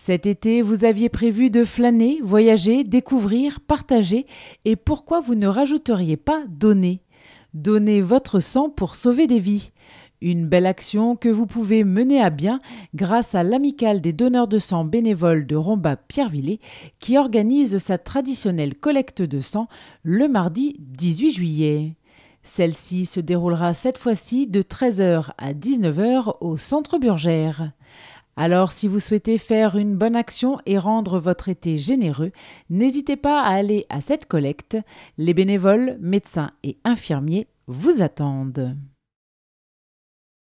Cet été, vous aviez prévu de flâner, voyager, découvrir, partager, et pourquoi vous ne rajouteriez pas donner Donner votre sang pour sauver des vies. Une belle action que vous pouvez mener à bien grâce à l'amicale des donneurs de sang bénévoles de Romba villet qui organise sa traditionnelle collecte de sang le mardi 18 juillet. Celle-ci se déroulera cette fois-ci de 13h à 19h au centre Burgère. Alors si vous souhaitez faire une bonne action et rendre votre été généreux, n'hésitez pas à aller à cette collecte. Les bénévoles, médecins et infirmiers vous attendent.